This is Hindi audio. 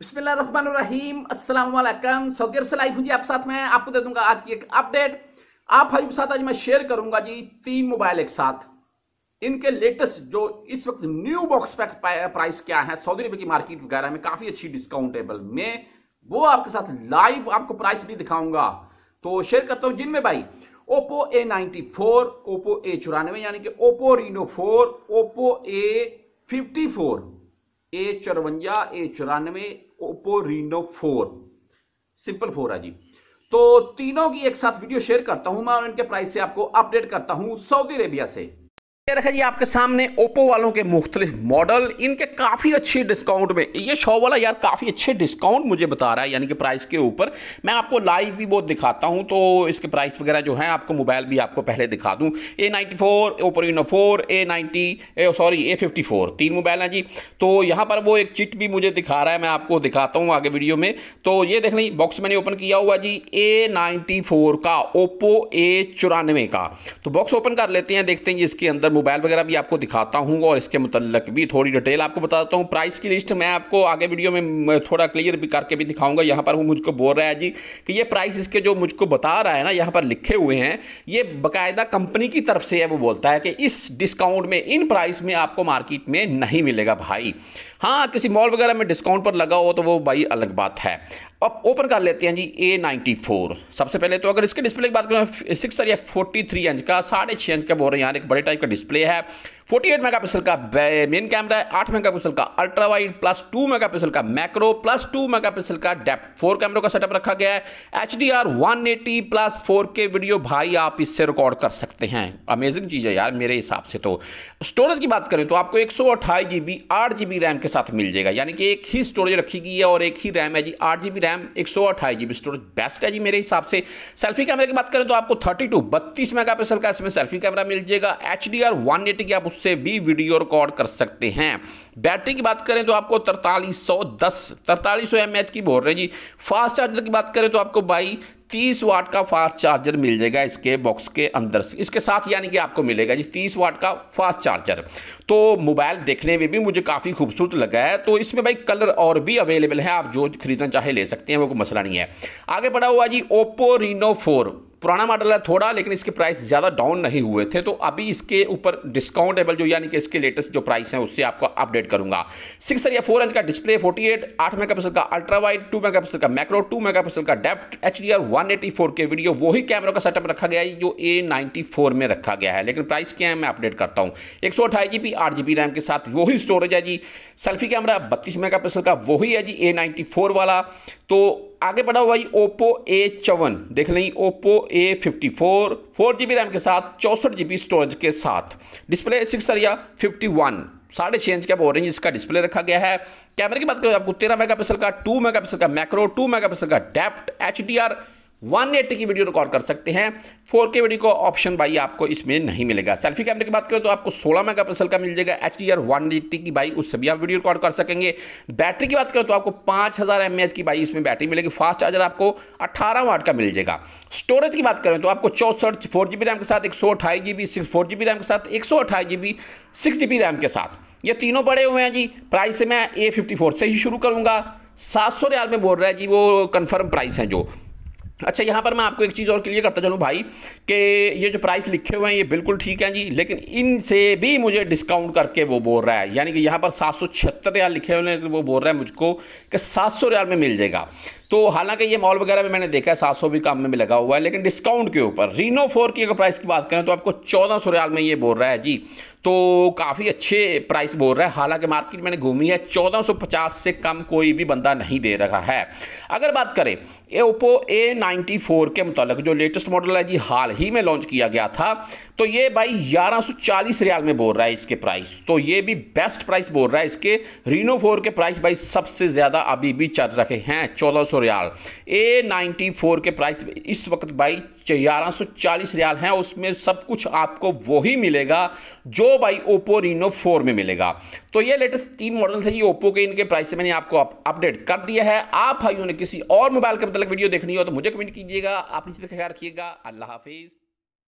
अस्सलाम असलम सऊदी अरब से लाइव हूँ जी आप साथ में आपको दे दूंगा आज की एक अपडेट आप भाई साथ आज मैं शेयर करूंगा जी तीन मोबाइल एक साथ इनके लेटेस्ट जो इस वक्त न्यू बॉक्स पैक प्राइस क्या है सऊदी अरब की मार्केट वगैरह में काफी अच्छी डिस्काउंटेबल में वो आपके साथ लाइव आपको प्राइस भी दिखाऊंगा तो शेयर करता हूं जिनमें भाई Oppo A ninety four Oppo A चौरानवे यानी कि Oppo Reno four Oppo A fifty four A चौरवंजा ए चौरानवे फोर सिंपल फोर है जी तो तीनों की एक साथ वीडियो शेयर करता हूं मैं और इनके प्राइस से आपको अपडेट करता हूं सऊदी अरेबिया से ये रखा जी आपके सामने ओप्पो वालों के मुख्तलिफ मॉडल इनके काफ़ी अच्छे डिस्काउंट में ये शो वाला यार काफ़ी अच्छे डिस्काउंट मुझे बता रहा है यानी कि प्राइस के ऊपर मैं आपको लाइव भी बहुत दिखाता हूँ तो इसके प्राइस वगैरह जो है आपको मोबाइल भी आपको पहले दिखा दूँ A ninety four Oppo Reno four A ninety sorry A fifty four तीन मोबाइल हैं जी तो यहाँ पर वो एक चिट भी मुझे दिखा रहा है मैं आपको दिखाता हूँ आगे वीडियो में तो ये देख लें बॉक्स मैंने ओपन किया हुआ जी ए नाइन्टी फोर का ओप्पो ए चौरानवे का तो बॉक्स ओपन कर लेते हैं देखते हैं जी इसके अंदर मोबाइल वगैरह भी आपको दिखाता हूँ और इसके मतलब भी थोड़ी डिटेल आपको बता देता हूँ प्राइस की लिस्ट मैं आपको आगे वीडियो में थोड़ा क्लियर भी करके भी दिखाऊंगा यहाँ पर वो मुझको बोल रहा है जी कि ये प्राइस इसके जो मुझको बता रहा है ना यहाँ पर लिखे हुए हैं ये बाकायदा कंपनी की तरफ से है वो बोलता है कि इस डिस्काउंट में इन प्राइस में आपको मार्केट में नहीं मिलेगा भाई हाँ किसी मॉल वगैरह में डिस्काउंट पर लगा हो तो वो भाई अलग बात है अब ओपन कर लेते हैं जी ए नाइन्टी फोर सबसे पहले तो अगर इसके डिस्प्ले की बात करें सिक्स या फोर्टी थ्री इंच का साढ़े छः इंच का बोल रहे हैं यार एक बड़े टाइप का डिस्प्ले डिस्प्ले है फोर्टी एट मेगा पिक्सल का मेन कैमरा है आठ मेगा पिक्सल का ultra wide plus two megapixel का macro plus two megapixel का डेप फोर कैमरों का सेटअप रखा गया है H D R one eighty plus four K video भाई आप इससे रिकॉर्ड कर सकते हैं अमेजिंग चीज़ है यार मेरे हिसाब से तो स्टोरेज की बात करें तो आपको एक सौ अट्ठाईस जी बी आठ जी बी रैम के साथ मिल जाएगा यानी कि एक ही स्टोरेज रखी गई है और एक ही रैम है जी आठ जी बी रैम एक सौ अट्ठाईस जी बी स्टोरेज बेस्ट है जी मेरे हिसाब से सेल्फी कैमरे की बात करें तो आपको थर्टी टू बत्तीस मेगा पिक्सल का इसमें सेल्फी कैमरा मिल जाएगा H D R one eighty की आप उससे भी वीडियो रिकॉर्ड कर सकते हैं बैटरी की बात करें तो आपको तरतालीस सौ दस तरतालीस सौ एम एच की बोल रहे जी फास्ट चार्जर की बात करें तो आपको बाई तीस वाट का फास्ट चार्जर मिल जाएगा इसके बॉक्स के अंदर से इसके साथ यानी कि आपको मिलेगा जी तीस वाट का फास्ट चार्जर तो मोबाइल देखने में भी मुझे काफ़ी खूबसूरत लगा है तो इसमें भाई कलर और भी अवेलेबल है आप जो खरीदना चाहे ले सकते हैं वो कोई मसला नहीं है आगे बढ़ा हुआ जी ओप्पो रीनो फोर पुराना मॉडल है थोड़ा लेकिन इसके प्राइस ज़्यादा डाउन नहीं हुए थे तो अभी इसके ऊपर एबल जो यानी कि इसके लेटेस्ट जो प्राइस है उससे आपको अपडेट करूंगा सिक्स या फोर इंच का डिस्प्ले 48 एट आठ मेगापिक्सल का अल्ट्रा वाइड टू पिक्सल का मैक्रो टू मेगापिक्सल का depth H D R one eighty four K video वही कैमरा का सेटअप रखा गया है जो ए नाइन्टी फोर में रखा गया है लेकिन प्राइस क्या है मैं अपडेट करता हूँ एक सौ अठाई जी बी आठ जी बी रैम के साथ वही स्टोरेज है जी सेल्फी कैमरा बत्तीस मेगा का वही है जी ए नाइन्टी फोर वाला तो आगे बढ़ा हुआ ओप्पो ए चौवन देख लें Oppo A fifty four four G B RAM के साथ चौंसठ जी बी स्टोरेज के साथ डिस्प्ले सिक्स या फिफ्टी वन साढ़े छः इंच का रेंज इसका डिस्प्ले रखा गया है कैमरे की बात करें तो आपको तेरह मेगापिक्सल का टू मेगापिक्सल का मैक्रो टू मेगापिक्सल का depth H D R one eighty की वीडियो रिकॉर्ड कर सकते हैं फोर के वीडियो को ऑप्शन भाई आपको इसमें नहीं मिलेगा सेल्फी कैमरे की बात करें तो आपको सोलह मेगा पिक्सल का मिल जाएगा H D R one eighty की भाई उससे भी आप वीडियो रिकॉर्ड कर सकेंगे बैटरी की बात करें तो आपको पाँच हज़ार एम एच की भाई इसमें बैटरी मिलेगी फास्ट चार्जर आपको अट्ठारह वाट का मिल जाएगा स्टोरेज की बात करें तो आपको चौसठ फोर जी बी रैम के साथ एक सौ अठाई G B six four G B RAM के साथ एक सौ अठाई G B six G B RAM के साथ ये तीनों पड़े हुए हैं जी प्राइस से मैं ए फिफ्टी फोर से ही शुरू करूँगा सात सौ रियाल में बोल रहा है जी वो कन्फर्म प्राइस है जो अच्छा यहाँ पर मैं आपको एक चीज़ और क्लियर करता चलूँ भाई कि ये जो प्राइस लिखे हुए हैं ये बिल्कुल ठीक है जी लेकिन इनसे भी मुझे डिस्काउंट करके वो बोल रहा है यानी कि यहाँ पर सात सौ छिहत्तर रियाल लिखे हुए हैं वो बोल रहा है मुझको कि सात सौ रियाल में मिल जाएगा तो हालांकि ये मॉल वगैरह में मैंने देखा है सात सौ भी काम में भी लगा हुआ है लेकिन डिस्काउंट के ऊपर रीनो फोर की अगर प्राइस की बात करें तो आपको चौदह सौ रियाल में ये बोल रहा है जी तो काफ़ी अच्छे प्राइस बोल रहा है हालांकि मार्केट मैंने घूमी है चौदह से कम कोई भी बंदा नहीं दे रहा है अगर बात करें A Oppo A ninety four के मुतालिक जो लेटेस्ट मॉडल है जी हाल ही में लॉन्च किया गया था तो ये भाई चालीस रियाल में बोल रहा है इसके प्राइस तो ये भी बेस्ट प्राइस बोल रहा है इसके रीनो फोर के प्राइस भाई सबसे ज़्यादा अभी भी चल रहे हैं चौदह सौ रियाल ए नाइन्टी फोर के प्राइस इस वक्त भाई ग्यारह सौ चालीस रियाल हैं उसमें सब कुछ आपको वही मिलेगा जो भाई ओप्पो रीनो फोर में मिलेगा तो ये लेटेस्ट तीन मॉडल है ये ओप्पो के इनके प्राइस मैंने आपको अपडेट कर दिया है आप भाइयों ने किसी और मोबाइल के मतलब वीडियो देखनी हो तो मुझे कमेंट कीजिएगा आप इस ख्याल रखिएगा अल्लाह हाफिज़